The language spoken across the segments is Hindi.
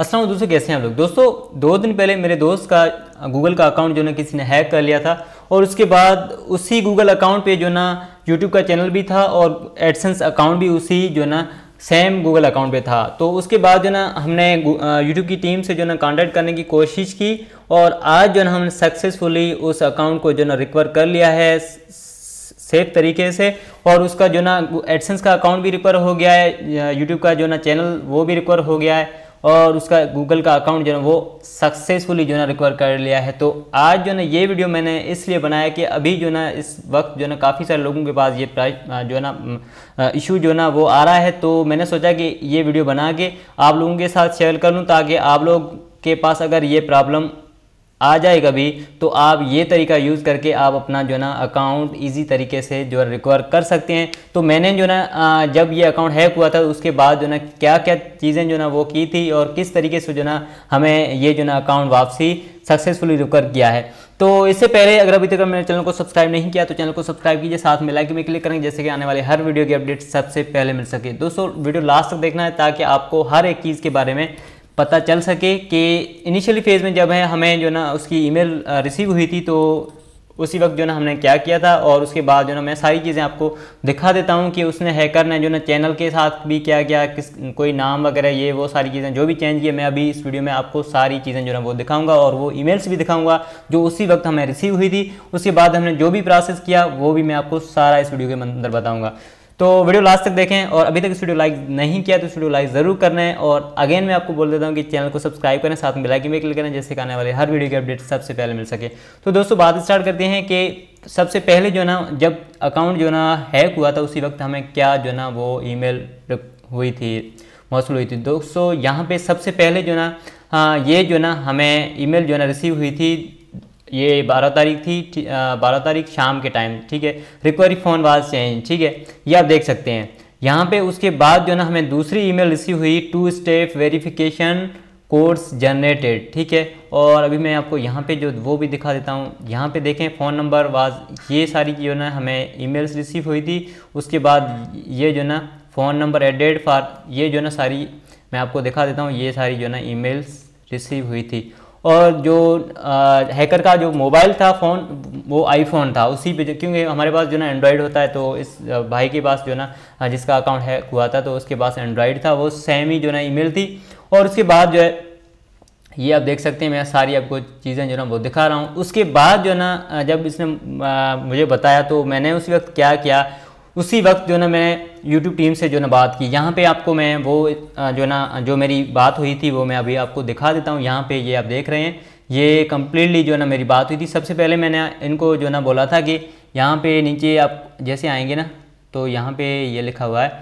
असलम दोस्तों कैसे हैं आप लोग दोस्तों दो दिन पहले मेरे दोस्त का गूगल का अकाउंट जो ना किसी ने हैक कर लिया था और उसके बाद उसी गूगल अकाउंट पे जो ना यूट्यूब का चैनल भी था और एडसेंस अकाउंट भी उसी जो ना सेम गूगल अकाउंट पे था तो उसके बाद जो ना हमने यूट्यूब की टीम से जो ना कॉन्टैक्ट करने की कोशिश की और आज जो ना हमने सक्सेसफुली उस अकाउंट को जो ना रिकवर कर लिया है सेफ तरीके से और उसका जो ना एडसेंस का अकाउंट भी रिकवर हो गया है यूट्यूब का जो ना चैनल वो भी रिकवर हो गया है और उसका गूगल का अकाउंट जो है वो सक्सेसफुली जो है ना रिकवर कर लिया है तो आज जो है ये वीडियो मैंने इसलिए बनाया कि अभी जो है इस वक्त जो है काफ़ी सारे लोगों के पास ये जो है ना इशू जो है ना वो आ रहा है तो मैंने सोचा कि ये वीडियो बना के आप लोगों के साथ शेयर कर लूँ ताकि आप लोग के पास अगर ये प्रॉब्लम आ जाए कभी तो आप ये तरीका यूज़ करके आप अपना जो है ना अकाउंट इजी तरीके से जो है रिकवर कर सकते हैं तो मैंने जो ना जब ये अकाउंट हैक हुआ था उसके बाद जो ना क्या क्या चीज़ें जो ना वो की थी और किस तरीके से जो ना हमें ये जो ना अकाउंट वापसी सक्सेसफुली रिकवर किया है तो इससे पहले अगर अभी तक मेरे चैनल को सब्सक्राइब नहीं किया तो चैनल को सब्सक्राइब कीजिए साथ में लाइक में क्लिक करेंगे जैसे कि आने वाले हर वीडियो की अपडेट सबसे पहले मिल सके दोस्तों वीडियो लास्ट तक देखना है ताकि आपको हर एक चीज़ के बारे में पता चल सके कि इनिशियली फेज़ में जब है हमें जो ना उसकी ईमेल रिसीव हुई थी तो उसी वक्त जो ना हमने क्या किया था और उसके बाद जो ना मैं सारी चीज़ें आपको दिखा देता हूँ कि उसने हैकर ने जो ना चैनल के साथ भी क्या किया किस कोई नाम वगैरह ये वो सारी चीज़ें जो भी चेंज किए मैं अभी इस वीडियो में आपको सारी चीज़ें जो ना वो दिखाऊंगा और वो ईमेल्स भी दिखाऊंगा जो उसी वक्त हमें रिसीव हुई थी उसके बाद हमने जो भी प्रोसेस किया वो भी मैं आपको सारा इस वीडियो के अंदर बताऊँगा तो वीडियो लास्ट तक देखें और अभी तक इस वीडियो लाइक नहीं किया तो इस वीडियो लाइक ज़रूर करना है और अगेन मैं आपको बोल देता हूँ कि चैनल को सब्सक्राइब करें साथ में लाइक भी क्लिक करें जैसे आने वाले हर वीडियो के अपडेट सबसे पहले मिल सके तो दोस्तों बात स्टार्ट करते हैं कि सबसे पहले जो ना जब अकाउंट जो ना हैक हुआ था उसी वक्त हमें क्या जो ना वो मेल हुई थी मौसू हुई थी दोस्तों यहाँ पर सबसे पहले जो ना हाँ, ये जो ना हमें मेल जो ना रिसीव हुई थी ये 12 तारीख थी 12 तारीख शाम के टाइम ठीक है रिक्वायरी फ़ोन वाज चेंज ठीक है ये आप देख सकते हैं यहाँ पे उसके बाद जो ना हमें दूसरी ईमेल रिसीव हुई two step verification codes generated ठीक है और अभी मैं आपको यहाँ पे जो वो भी दिखा देता हूँ यहाँ पे देखें फ़ोन नंबर वाज ये सारी जो ना हमें ईमेल्स रिसीव हुई थी उसके बाद ये जो ना फ़ोन नंबर एडेड फॉर ये जो ना सारी मैं आपको दिखा देता हूँ ये सारी जो ना ईमेल्स रिसीव हुई थी और जो हैकर का जो मोबाइल था फ़ोन वो आईफोन था उसी पे क्योंकि हमारे पास जो ना एंड्रॉयड होता है तो इस भाई के पास जो ना जिसका अकाउंट हैक हुआ था तो उसके पास एंड्रॉयड था वो सेम ही जो ना ईमेल थी और उसके बाद जो है ये आप देख सकते हैं मैं सारी आपको चीज़ें जो ना वो दिखा रहा हूँ उसके बाद जो ना जब इसने मुझे बताया तो मैंने उस वक्त क्या किया उसी वक्त जो ना मैं यूट्यूब टीम से जो ना बात की यहाँ पे आपको मैं वो जो ना जो मेरी बात हुई थी वो मैं अभी आपको दिखा देता हूँ यहाँ पे ये आप देख रहे हैं ये कम्प्लीटली जो ना मेरी बात हुई थी सबसे पहले मैंने इनको जो ना बोला था कि यहाँ पे नीचे आप जैसे आएंगे ना तो यहाँ पे ये लिखा हुआ है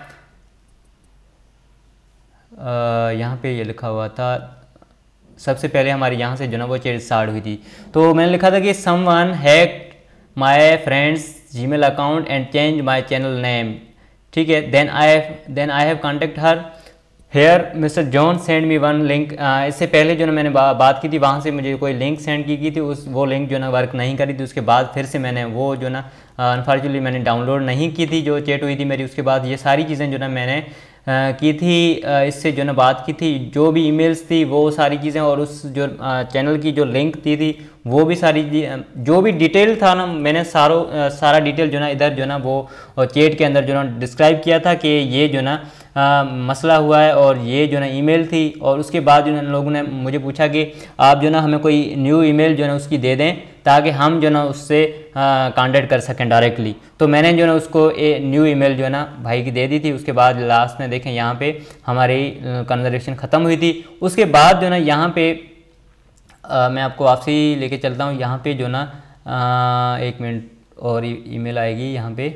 यहाँ पे ये लिखा हुआ था सबसे पहले हमारे यहाँ से जो ना वो चेड़छाड़ हुई थी तो मैंने लिखा था कि someone hack my friends Gmail account and change my channel name ठीक है then I have then I have contact her here mister John send me one link इससे पहले जो ना मैंने बा, बात की थी वहाँ से मुझे कोई लिंक सेंड की गई थी उस वो लिंक जो ना वर्क नहीं करी थी उसके बाद फिर से मैंने वो जो ना अनफॉर्चुनेटली uh, मैंने डाउनलोड नहीं की थी जो चेट हुई थी मेरी उसके बाद ये सारी चीज़ें जो ना मैंने की थी इससे जो ना बात की थी जो भी ईमेल्स थी वो सारी चीज़ें और उस जो चैनल की जो लिंक दी थी वो भी सारी जो भी डिटेल था ना मैंने सारो सारा डिटेल जो ना इधर जो ना वो चैट के अंदर जो ना डिस्क्राइब किया था कि ये जो ना मसला हुआ है और ये जो ना ईमेल थी और उसके बाद जो ना लोगों ने मुझे पूछा कि आप जो ना हमें कोई न्यू ईमेल जो ना उसकी दे दें ताकि हम जो ना उससे कॉन्टेक्ट कर सकें डायरेक्टली तो मैंने जो ना उसको ए न्यू ईमेल जो है ना भाई की दे दी थी उसके बाद लास्ट में देखें यहाँ पे हमारी कन्वर्जेशन ख़त्म हुई थी उसके बाद जो ना यहाँ पे आ, मैं आपको वापसी लेके चलता हूँ यहाँ पे जो ना आ, एक मिनट और ईमेल आएगी यहाँ पे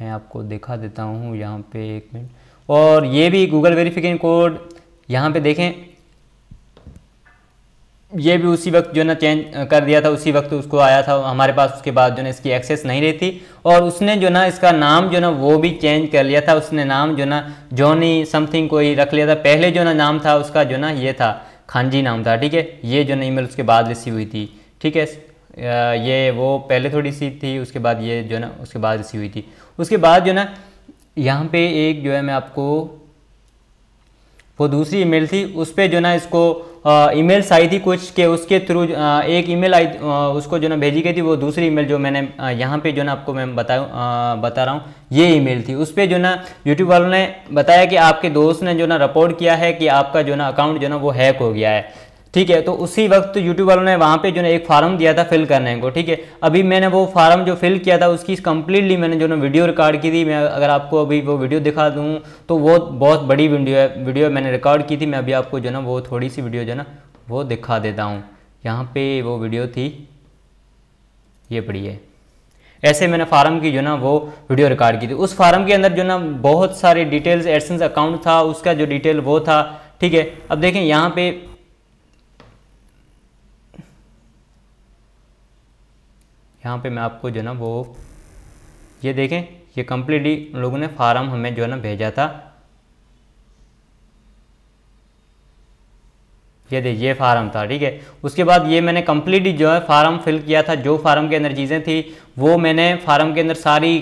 मैं आपको दिखा देता हूँ यहाँ पे एक मिनट और ये भी गूगल वेरीफिकेशन कोड यहाँ पे देखें ये भी उसी वक्त जो ना चेंज कर दिया था उसी वक्त उसको आया था हमारे पास उसके बाद जो ना इसकी एक्सेस नहीं रही थी और उसने जो ना इसका नाम जो ना वो भी चेंज कर लिया था उसने नाम जो ना जॉनी समथिंग कोई रख लिया था पहले जो ना नाम था उसका जो ना ये था खानजी नाम था ठीक है ये जो ना ईमेल उसके बाद रिसीव हुई थी ठीक है ये वो पहले थोड़ी सी थी उसके बाद ये जो ना उसके बाद रिसीव हुई थी उसके बाद जो ना यहाँ पे एक जो है मैं आपको वो दूसरी ईमेल थी उस पर जो ना इसको ईमेल्स आई थी कुछ के उसके थ्रू एक ईमेल आई उसको जो ना भेजी गई थी वो दूसरी ईमेल जो मैंने यहाँ पे जो ना आपको मैं बताऊँ बता रहा हूँ ये ईमेल थी उस पर जो ना यूट्यूब वालों ने बताया कि आपके दोस्त ने जो ना रिपोर्ट किया है कि आपका जो ना अकाउंट जो ना वो हैक हो गया है ठीक है तो उसी वक्त यूट्यूब वालों ने वहाँ पे जो है एक फार्म दिया था फिल करने को ठीक है अभी मैंने वो फार्म जो फिल किया था उसकी कम्प्लीटली मैंने जो है वीडियो रिकॉर्ड की थी मैं अगर आपको अभी वो वीडियो दिखा दूँ तो वो बहुत बड़ी वीडियो है वीडियो मैंने रिकॉर्ड की थी मैं अभी आपको जो है ना वो थोड़ी सी वीडियो जो है ना वो दिखा देता हूँ यहाँ पर वो वीडियो थी ये पड़ी है ऐसे मैंने फार्म की जो ना वो वीडियो रिकॉर्ड की थी उस फार्म के अंदर जो ना बहुत सारे डिटेल्स एडसेंस अकाउंट था उसका जो डिटेल वो था ठीक है अब देखें यहाँ पे यहाँ पे मैं आपको जो है ना वो ये देखें ये कम्प्लीटली उन लोगों ने फार्म हमें जो है ना भेजा था ये देखिए ये फार्म था ठीक है उसके बाद ये मैंने कम्प्लीटली जो है फार्म फिल किया था जो फार्म के अंदर चीज़ें थी वो मैंने फार्म के अंदर सारी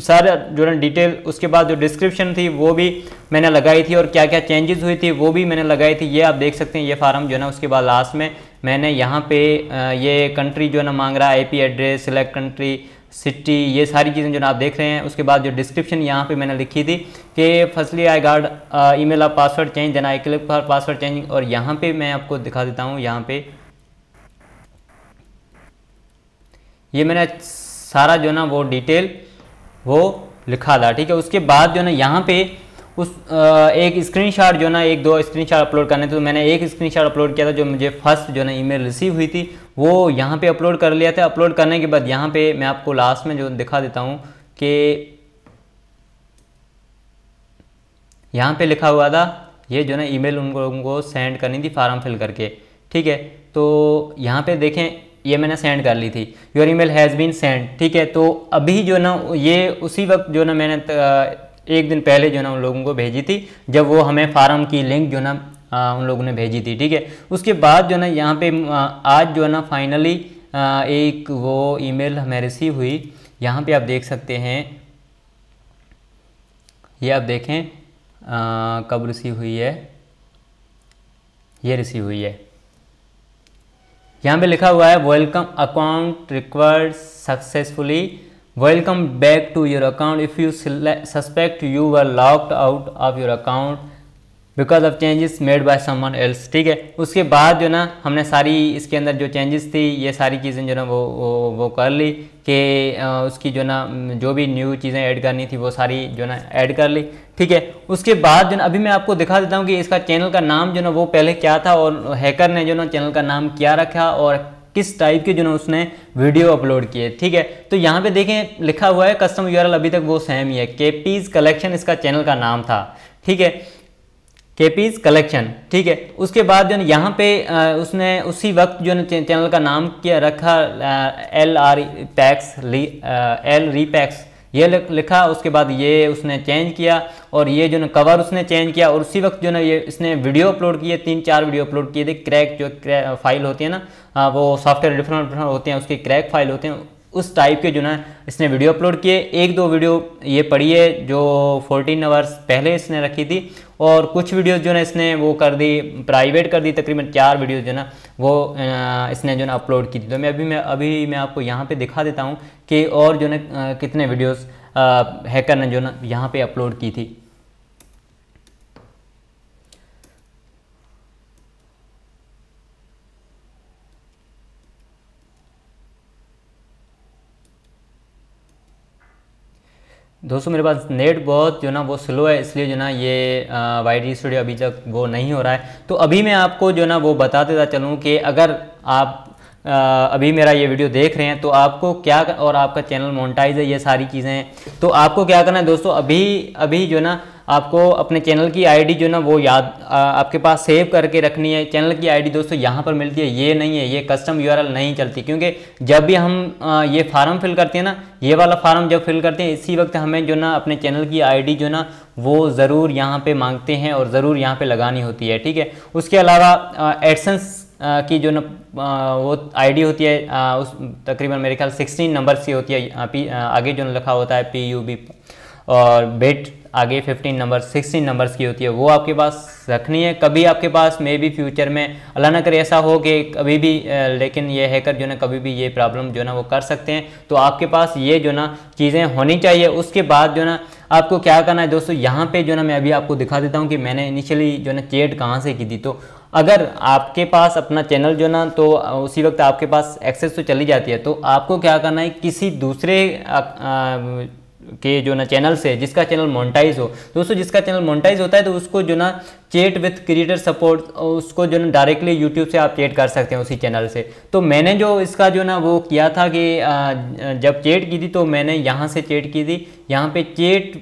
सारा जो है डिटेल उसके बाद जो डिस्क्रिप्शन थी वो भी मैंने लगाई थी और क्या क्या चेंजेस हुई थी वो भी मैंने लगाई थी ये आप देख सकते हैं ये फार्म जो है ना उसके बाद लास्ट में मैंने यहाँ पे ये कंट्री जो है ना मांग रहा है I address select country city ये सारी चीज़ें जो ना आप देख रहे हैं उसके बाद जो डिस्क्रिप्शन यहाँ पे मैंने लिखी थी कि फसली आई गार्ड ई मेल आप पासवर्ड चेंज देना I click for password change और यहाँ पे मैं आपको दिखा देता हूँ यहाँ पे ये मैंने सारा जो ना वो डिटेल वो लिखा था ठीक है उसके बाद जो ना यहाँ पे उस एक स्क्रीनशॉट जो ना एक दो स्क्रीनशॉट अपलोड करने थे तो मैंने एक स्क्रीनशॉट अपलोड किया था जो मुझे फर्स्ट जो ना ईमेल रिसीव हुई थी वो यहाँ पे अपलोड कर लिया था अपलोड करने के बाद यहाँ पे मैं आपको लास्ट में जो दिखा देता हूँ कि यहाँ पे लिखा हुआ था ये जो ना ईमेल उनको उनको सेंड करनी थी फार्म फिल करके ठीक है तो यहाँ पे देखें ये मैंने सेंड कर ली थी your email has been send ठीक है तो अभी जो ना ये उसी वक्त जो ना मैंने एक दिन पहले जो ना उन लोगों को भेजी थी जब वो हमें फार्म की लिंक जो ना उन लोगों ने भेजी थी ठीक है उसके बाद जो ना यहाँ पे आज जो है ना फाइनली एक वो ईमेल हमें रिसीव हुई यहाँ पे आप देख सकते हैं ये आप देखें आ, कब रिसीव हुई है ये रिसीव हुई है यहाँ पे लिखा हुआ है welcome account required successfully welcome back to your account if you suspect you were locked out of your account because of changes made by someone else ठीक है उसके बाद जो ना हमने सारी इसके अंदर जो चेंजेस थी ये सारी चीज़ें जो ना वो वो वो कर ली कि उसकी जो ना जो भी न्यू चीज़ें ऐड करनी थी वो सारी जो ना ऐड कर ली ठीक है उसके बाद जो ना अभी मैं आपको दिखा देता हूँ कि इसका चैनल का नाम जो ना वो पहले क्या था और हैकर ने जो ना चैनल का नाम क्या रखा और किस टाइप के जो ना उसने वीडियो अपलोड किए ठीक है तो यहाँ पे देखें लिखा हुआ है कस्टम यूआरएल अभी तक वो सेम ही है केपीज कलेक्शन इसका चैनल का नाम था ठीक है केपीज कलेक्शन ठीक है उसके बाद जो है यहाँ पे उसने उसी वक्त जो है चैनल का नाम किया रखा एल आर पैक्स ली एल रीपैक्स ये लिखा उसके बाद ये उसने चेंज किया और ये जो है कवर उसने चेंज किया और उसी वक्त जो है ये इसने वीडियो अपलोड किए तीन चार वीडियो अपलोड किए थे क्रैक जो क्रैक फाइल होती है ना वो सॉफ्टवेयर डिफरेंट डिफरेंट होते हैं उसके क्रैक फाइल होते हैं उस टाइप के जो ना इसने वीडियो अपलोड किए एक दो वीडियो ये पड़ी है जो 14 आवर्स पहले इसने रखी थी और कुछ वीडियो जो ना इसने वो कर दी प्राइवेट कर दी तकरीबन चार वीडियो जो ना वो इसने जो ना अपलोड की थी तो मैं अभी मैं अभी मैं आपको यहाँ पे दिखा देता हूँ कि और जो ना कितने वीडियोस हैकर ने जो ना यहाँ पे अपलोड की थी दोस्तों मेरे पास नेट बहुत जो ना वो स्लो है इसलिए जो ना ये वाई डी स्टूडियो अभी तक वो नहीं हो रहा है तो अभी मैं आपको जो ना वो बता देता चलूँ कि अगर आप आ, अभी मेरा ये वीडियो देख रहे हैं तो आपको क्या और आपका चैनल मोनटाइज है ये सारी चीज़ें हैं तो आपको क्या करना है दोस्तों अभी अभी जो ना आपको अपने चैनल की आईडी जो ना वो याद आ, आपके पास सेव करके रखनी है चैनल की आईडी दोस्तों यहाँ पर मिलती है ये नहीं है ये कस्टम यूआरएल नहीं चलती क्योंकि जब भी हम आ, ये फार्म फिल करते हैं ना ये वाला फार्म जब फिल करते हैं इसी वक्त हमें जो ना अपने चैनल की आईडी जो ना वो ज़रूर यहाँ पर मांगते हैं और ज़रूर यहाँ पर लगानी होती है ठीक है उसके अलावा एडसेंस की जो ना वो आईडी होती है आ, उस तकरीबन मेरे ख्याल सिक्सटीन नंबर से होती है आ, आगे जो लिखा होता है पी यू बी और बेट आगे फिफ्टीन नंबर सिक्सटीन नंबर्स की होती है वो आपके पास रखनी है कभी आपके पास मे भी फ्यूचर में अल्लाह ना करे ऐसा हो कि कभी भी लेकिन ये हैकर जो ना कभी भी ये प्रॉब्लम जो ना वो कर सकते हैं तो आपके पास ये जो ना चीज़ें होनी चाहिए उसके बाद जो ना आपको क्या करना है दोस्तों यहाँ पर जो ना मैं अभी आपको दिखा देता हूँ कि मैंने इनिशियली जो ना चेट कहाँ से की थी तो अगर आपके पास अपना चैनल जो ना तो उसी वक्त आपके पास एक्सेस तो चली जाती है तो आपको क्या करना है किसी दूसरे आ, आ, के जो ना चैनल से जिसका चैनल मोनेटाइज हो दोस्तों जिसका चैनल मोनेटाइज होता है तो उसको जो ना चैट विथ क्रिएटर सपोर्ट उसको जो ना डायरेक्टली यूट्यूब से आप चैट कर सकते हैं उसी चैनल से तो मैंने जो इसका जो ना वो किया था कि जब चैट की थी तो मैंने यहाँ से चैट की थी यहाँ पे चैट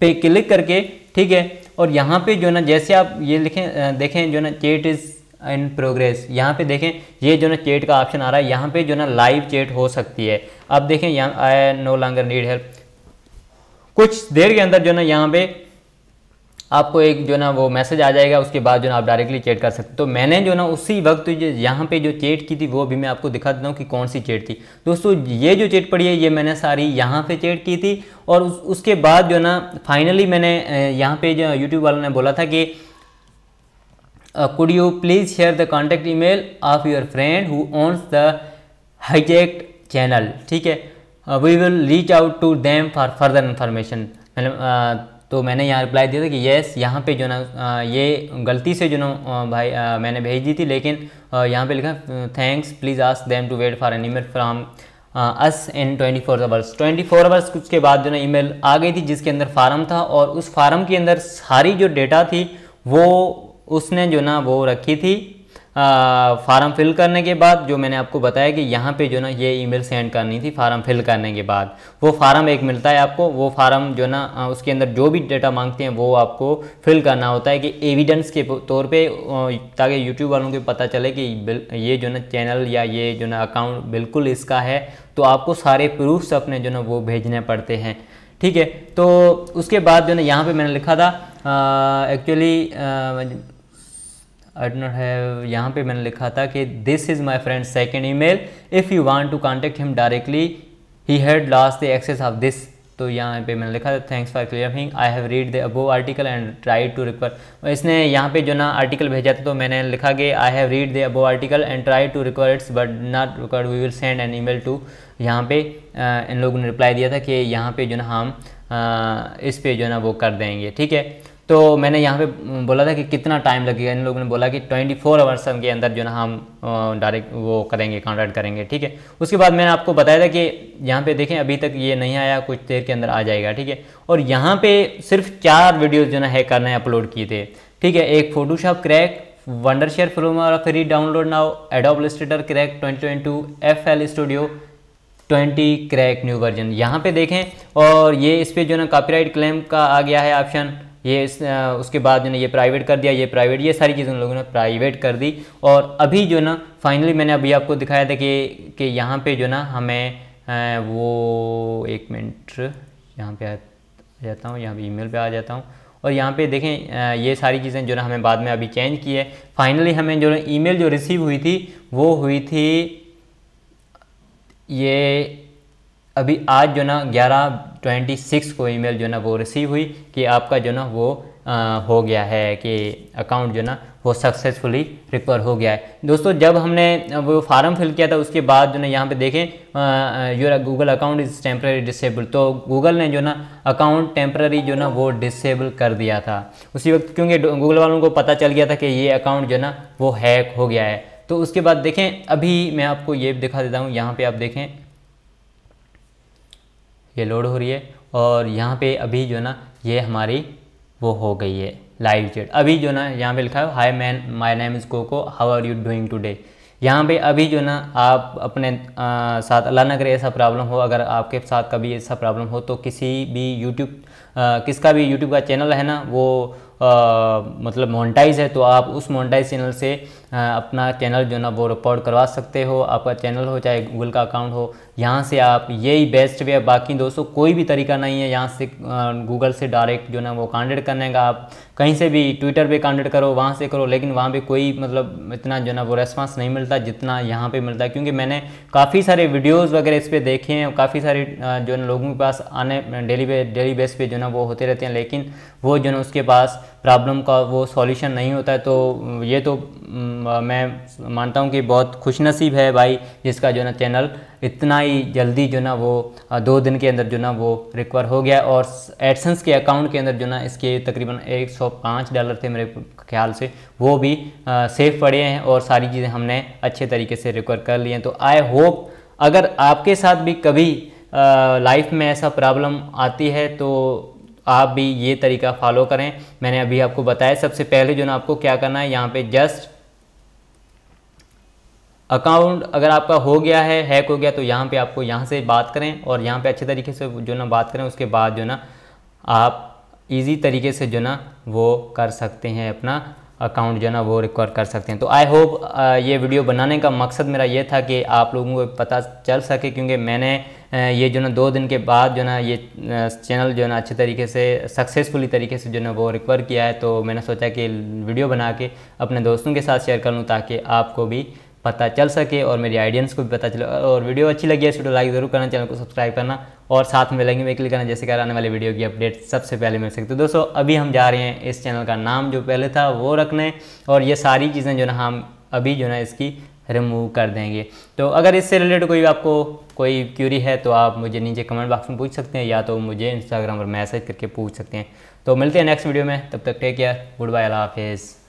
पे क्लिक करके ठीक है और यहाँ पे जो ना जैसे आप ये लिखें देखें जो ना चैट इज़ इन प्रोग्रेस यहाँ पे देखें ये जो ना चेट का ऑप्शन आ रहा है यहाँ पे जो ना लाइव चेट हो सकती है अब देखें यहाँ I no longer need help कुछ देर के अंदर जो ना यहाँ पे आपको एक जो ना वो मैसेज आ जाएगा उसके बाद जो ना आप डायरेक्टली चेट कर सकते तो मैंने जो ना उसी वक्त यहाँ पे जो चेट की थी वो भी मैं आपको दिखा देता हूँ कि कौन सी चेट थी दोस्तों ये जो चेट पड़ी है ये मैंने सारी यहाँ पे चेट की थी और उस, उसके बाद जो ना फाइनली मैंने यहाँ पे जो यूट्यूब वालों ने बोला था कि Uh, could you please share the contact email of your friend who owns the hijacked channel ठीक है we will reach out to them for further information मतलब तो मैंने यहाँ रिप्लाई दिया था कि येस यहाँ पे जो ना uh, ये गलती से जो ना uh, भाई आ, मैंने भेज दी थी लेकिन यहाँ पे लिखा thanks please ask them to wait for an email from us in twenty four hours twenty four hours कुछ के बाद जो ना ईमेल आ गई थी जिसके अंदर फार्म था और उस फार्म के अंदर सारी जो डेटा थी वो उसने जो ना वो रखी थी फार्म फिल करने के बाद जो मैंने आपको बताया कि यहाँ पे जो ना ये ईमेल सेंड करनी थी फार्म फिल करने के बाद वो फार्म एक मिलता है आपको वो फार्म जो ना उसके अंदर जो भी डेटा मांगते हैं वो आपको फिल करना होता है कि एविडेंस के तौर पे ताकि यूट्यूब वालों को पता चले कि ये जो ना चैनल या ये जो ना अकाउंट बिल्कुल इसका है तो आपको सारे प्रूफ्स अपने जो ना वो भेजने पड़ते हैं ठीक है तो उसके बाद जो ना यहाँ पर मैंने लिखा था actually I do not have यहाँ पे मैंने लिखा था कि this is my friend second email if you want to contact him directly he had last the access of this तो यहाँ पे मैंने लिखा था thanks for thing I have read the above article and try to require इसने यहाँ पे जो ना आर्टिकल भेजा था तो मैंने लिखा कि I have read the above article and try to recover it's but not required we will send an email to यहाँ पे आ, इन लोगों ने रिप्लाई दिया था कि यहाँ पे जो ना हम आ, इस पे जो ना वो कर देंगे ठीक है तो मैंने यहाँ पे बोला था कि कितना टाइम लगेगा इन लोगों ने बोला कि 24 फोर आवर्स के अंदर जो ना हम डायरेक्ट वो करेंगे कॉन्टैक्ट करेंगे ठीक है उसके बाद मैंने आपको बताया था कि यहाँ पे देखें अभी तक ये नहीं आया कुछ देर के अंदर आ जाएगा ठीक है और यहाँ पे सिर्फ चार वीडियोज़ जो ना है करने अपलोड किए थे ठीक है एक फोटोशॉप क्रैक वंडर शेयर और free download now Adobe Illustrator crack twenty F L Studio twenty crack new version यहाँ पे देखें और ये इस पर जो ना कॉपीराइट क्लेम का आ गया है ऑप्शन ये इस उसके बाद जो ना ये प्राइवेट कर दिया ये प्राइवेट ये सारी चीज़ें उन लोगों ने प्राइवेट कर दी और अभी जो ना फाइनली मैंने अभी आपको दिखाया था कि कि यहाँ पे जो ना हमें वो एक मिनट यहाँ पे आ जाता हूँ यहाँ पे ईमेल पे आ जाता हूँ और यहाँ पे देखें ये सारी चीज़ें जो ना हमें बाद में अभी चेंज की है फाइनली हमें जो ना मेल जो रिसीव हुई थी वो हुई थी ये अभी आज जो ना ग्यारह ट्वेंटी सिक्स को ईमेल जो ना वो रिसीव हुई कि आपका जो ना वो आ, हो गया है कि अकाउंट जो ना वो सक्सेसफुली रिकवर हो गया है दोस्तों जब हमने वो फार्म फिल किया था उसके बाद जो ना यहाँ पे देखें your Google account is temporary disable तो गूगल ने जो ना अकाउंट टेम्प्रेरी जो ना वो डिसेबल कर दिया था उसी वक्त क्योंकि गूगल वालों को पता चल गया था कि ये अकाउंट जो ना वो हैक हो गया है तो उसके बाद देखें अभी मैं आपको ये दिखा देता हूँ यहाँ पर आप देखें ये लोड हो रही है और यहाँ पे अभी जो ना ये हमारी वो हो गई है लाइव चैट अभी जो ना यहाँ पे लिखा है hi man my name is Coco how are you doing today यहाँ पे अभी जो ना आप अपने आ, साथ अल्लाह ना करे ऐसा प्रॉब्लम हो अगर आपके साथ कभी ऐसा प्रॉब्लम हो तो किसी भी यूट्यूब किसका भी यूट्यूब का चैनल है ना वो मतलब मोनटाइज है तो आप उस मोनटाइज चैनल से अपना चैनल जो ना वो रिकॉर्ड करवा सकते हो आपका चैनल हो चाहे गूगल का अकाउंट हो यहाँ से आप यही बेस्ट वे बाकी दोस्तों कोई भी तरीका नहीं है यहाँ से गूगल से डायरेक्ट जो ना वो कॉन्टेक्ट करने का आप कहीं से भी ट्विटर पे कॉन्टेक्ट करो वहाँ से करो लेकिन वहाँ पर कोई मतलब इतना जो ना वो रेस्पॉन्स नहीं मिलता जितना यहाँ पर मिलता है क्योंकि मैंने काफ़ी सारे वीडियोज़ वगैरह इस पर देखे हैं काफ़ी सारे जो ना लोगों के पास आने डेली डेली बेस पर जो ना वो होते रहते हैं लेकिन वो जो ना उसके पास प्रॉब्लम का वो सॉल्यूशन नहीं होता है तो ये तो मैं मानता हूँ कि बहुत खुशनसीब है भाई जिसका जो ना चैनल इतना ही जल्दी जो ना वो दो दिन के अंदर जो ना वो रिकवर हो गया और एडसन्स के अकाउंट के अंदर जो ना इसके तकरीबन 105 डॉलर थे मेरे ख्याल से वो भी सेफ पड़े हैं और सारी चीज़ें हमने अच्छे तरीके से रिकवर कर लिए हैं तो आई होप अगर आपके साथ भी कभी लाइफ में ऐसा प्रॉब्लम आती है तो आप भी ये तरीका फॉलो करें मैंने अभी आपको बताया सबसे पहले जो ना आपको क्या करना है यहाँ पे जस्ट अकाउंट अगर आपका हो गया है हैक हो गया तो यहाँ पे आपको यहाँ से बात करें और यहाँ पे अच्छे तरीके से जो ना बात करें उसके बाद जो ना आप इजी तरीके से जो ना वो कर सकते हैं अपना अकाउंट जो ना वो रिकॉर्ड कर सकते हैं तो आई होप ये वीडियो बनाने का मकसद मेरा ये था कि आप लोगों को पता चल सके क्योंकि मैंने ये जो ना दो दिन के बाद जो ना ये चैनल जो ना अच्छे तरीके से सक्सेसफुली तरीके से जो ना वो रिकवर किया है तो मैंने सोचा कि वीडियो बना के अपने दोस्तों के साथ शेयर कर लूँ ताकि आपको भी पता चल सके और मेरी आइडियंस को भी पता चले और वीडियो अच्छी लगी है इस वीडियो लाइक ज़रूर करना चैनल को सब्सक्राइब करना और साथ में लगे में क्लिक करना जैसे कर आने वाले वीडियो की अपडेट सबसे पहले मिल सकती है तो दोस्तों अभी हम जा रहे हैं इस चैनल का नाम जो पहले था वो रखने और ये सारी चीज़ें जो ना हम अभी जो ना इसकी रिमूव कर देंगे तो अगर इससे रिलेटेड कोई आपको कोई क्यूरी है तो आप मुझे नीचे कमेंट बॉक्स में पूछ सकते हैं या तो मुझे इंस्टाग्राम पर मैसेज करके पूछ सकते हैं तो मिलते हैं नेक्स्ट वीडियो में तब तक टेक केयर गुड बाय अला हाफिज़